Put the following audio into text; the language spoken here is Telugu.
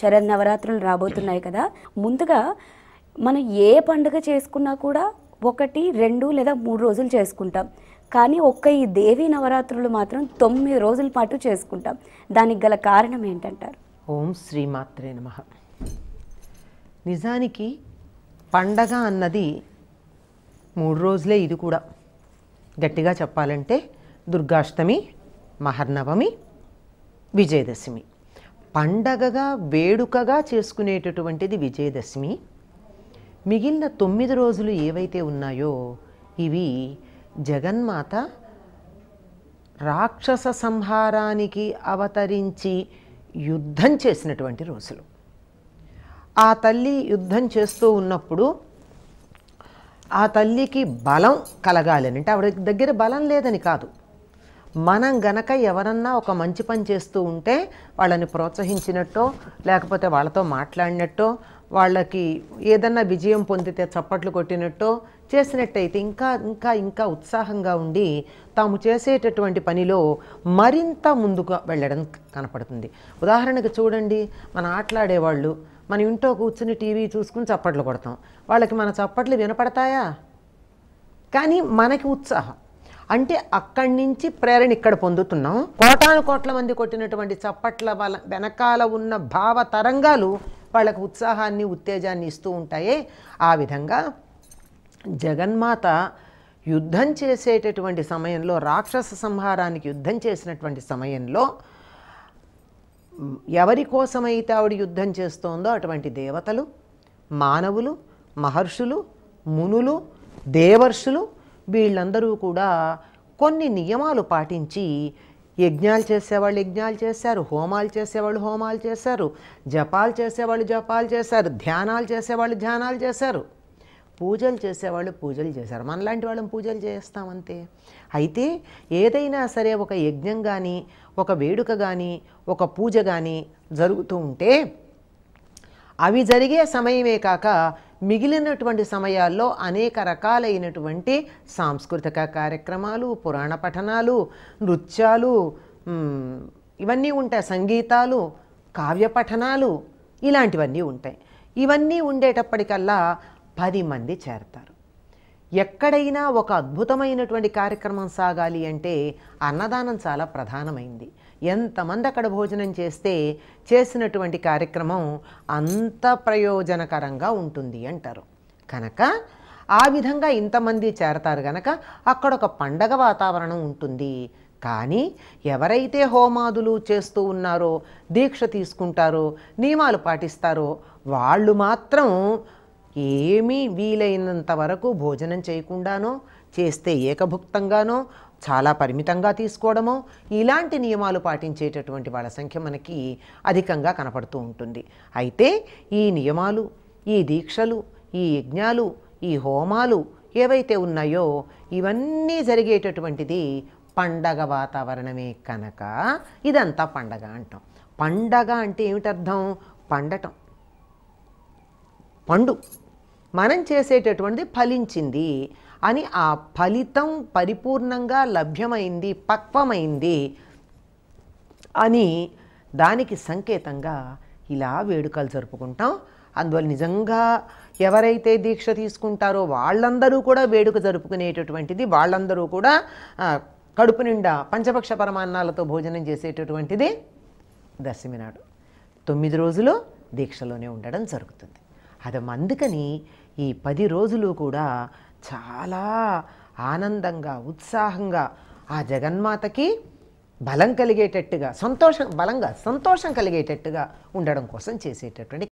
శరద్ నవరాత్రులు రాబోతున్నాయి కదా ముందుగా మనం ఏ పండుగ చేసుకున్నా కూడా ఒకటి రెండు లేదా మూడు రోజులు చేసుకుంటాం కానీ ఒక్క ఈ దేవి నవరాత్రులు మాత్రం తొమ్మిది రోజుల పాటు చేసుకుంటాం దానికి గల కారణం ఏంటంటారు ఓం శ్రీమాత్రే నమ నిజానికి పండగ అన్నది మూడు రోజులే ఇది కూడా గట్టిగా చెప్పాలంటే దుర్గాష్టమి మహర్నవమి విజయదశమి పండగగా వేడుకగా చేసుకునేటటువంటిది విజయదశమి మిగిలిన తొమ్మిది రోజులు ఏవైతే ఉన్నాయో ఇవి జగన్మాత రాక్షస సంహారానికి అవతరించి యుద్ధం చేసినటువంటి రోజులు ఆ తల్లి యుద్ధం చేస్తూ ఉన్నప్పుడు ఆ తల్లికి బలం కలగాలని అంటే ఆవిడ దగ్గర బలం లేదని కాదు మనం గనక ఎవరన్నా ఒక మంచి పని చేస్తూ ఉంటే వాళ్ళని ప్రోత్సహించినట్టో లేకపోతే వాళ్ళతో మాట్లాడినట్టో వాళ్ళకి ఏదన్నా విజయం పొందితే చప్పట్లు కొట్టినట్టో చేసినట్టయితే ఇంకా ఇంకా ఇంకా ఉత్సాహంగా ఉండి తాము చేసేటటువంటి పనిలో మరింత ముందుకు వెళ్ళడం కనపడుతుంది ఉదాహరణకు చూడండి మన ఆటలాడేవాళ్ళు మన ఇంట్లో కూర్చుని టీవీ చూసుకుని చప్పట్లు కొడతాం వాళ్ళకి మన చప్పట్లు వినపడతాయా కానీ మనకి ఉత్సాహం అంటే అక్కడి నుంచి ప్రేరణ ఇక్కడ పొందుతున్నాం కోటాను కోట్ల మంది కొట్టినటువంటి చప్పట్ల వల్ల వెనకాల ఉన్న భావ తరంగాలు వాళ్ళకు ఉత్సాహాన్ని ఉత్తేజాన్ని ఇస్తూ ఉంటాయే ఆ విధంగా జగన్మాత యుద్ధం చేసేటటువంటి సమయంలో రాక్షస సంహారానికి యుద్ధం చేసినటువంటి సమయంలో ఎవరి కోసమైతే ఆవిడ యుద్ధం చేస్తోందో అటువంటి దేవతలు మానవులు మహర్షులు మునులు దేవర్షులు వీళ్ళందరూ కూడా కొన్ని నియమాలు పాటించి యజ్ఞాలు చేసేవాళ్ళు యజ్ఞాలు చేశారు హోమాలు చేసేవాళ్ళు హోమాలు చేశారు జపాలు చేసేవాళ్ళు జపాలు చేశారు ధ్యానాలు చేసేవాళ్ళు ధ్యానాలు చేశారు పూజలు చేసేవాళ్ళు పూజలు చేశారు మనలాంటి వాళ్ళని పూజలు చేస్తామంతే అయితే ఏదైనా సరే ఒక యజ్ఞం కానీ ఒక వేడుక కానీ ఒక పూజ కానీ జరుగుతూ ఉంటే అవి జరిగే సమయమే కాక మిగిలినటువంటి సమయాల్లో అనేక రకాలైనటువంటి సాంస్కృతిక కార్యక్రమాలు పురాణ పఠనాలు నృత్యాలు ఇవన్నీ ఉంటాయి సంగీతాలు కావ్య పఠనాలు ఇలాంటివన్నీ ఉంటాయి ఇవన్నీ ఉండేటప్పటికల్లా పది మంది చేరతారు ఎక్కడైనా ఒక అద్భుతమైనటువంటి కార్యక్రమం సాగాలి అంటే అన్నదానం చాలా ప్రధానమైంది ఎంతమంది అక్కడ భోజనం చేస్తే చేసినటువంటి కార్యక్రమం అంత ప్రయోజనకరంగా ఉంటుంది అంటారు కనుక ఆ విధంగా ఇంతమంది చేరతారు కనుక అక్కడ ఒక పండగ వాతావరణం ఉంటుంది కానీ ఎవరైతే హోమాదులు చేస్తూ ఉన్నారో దీక్ష తీసుకుంటారో నియమాలు పాటిస్తారో వాళ్ళు మాత్రం ఏమీ వీలైనంత వరకు భోజనం చేయకుండానో చేస్తే ఏకభుక్తంగానో చాలా పరిమితంగా తీసుకోవడమో ఇలాంటి నియమాలు పాటించేటటువంటి వాళ్ళ సంఖ్య మనకి అధికంగా కనపడుతూ ఉంటుంది అయితే ఈ నియమాలు ఈ దీక్షలు ఈ యజ్ఞాలు ఈ హోమాలు ఏవైతే ఉన్నాయో ఇవన్నీ జరిగేటటువంటిది పండగ వాతావరణమే కనుక ఇదంతా పండగ అంటాం పండగ అంటే ఏమిటర్థం పండటం పండు మనం చేసేటటువంటిది ఫలించింది అని ఆ ఫలితం పరిపూర్ణంగా లభ్యమైంది పక్వమైంది అని దానికి సంకేతంగా ఇలా వేడుకలు జరుపుకుంటాం అందువల్ల నిజంగా ఎవరైతే దీక్ష తీసుకుంటారో వాళ్ళందరూ కూడా వేడుక జరుపుకునేటటువంటిది వాళ్ళందరూ కూడా కడుపు నిండా పంచపక్ష పరమాన్నాలతో భోజనం చేసేటటువంటిది దశమి నాడు తొమ్మిది రోజులు దీక్షలోనే ఉండడం జరుగుతుంది అది అందుకని ఈ పది రోజులు కూడా చాలా ఆనందంగా ఉత్సాహంగా ఆ జగన్మాతకి బలం కలిగేటట్టుగా సంతోషం బలంగా సంతోషం కలిగేటట్టుగా ఉండడం కోసం చేసేటటువంటి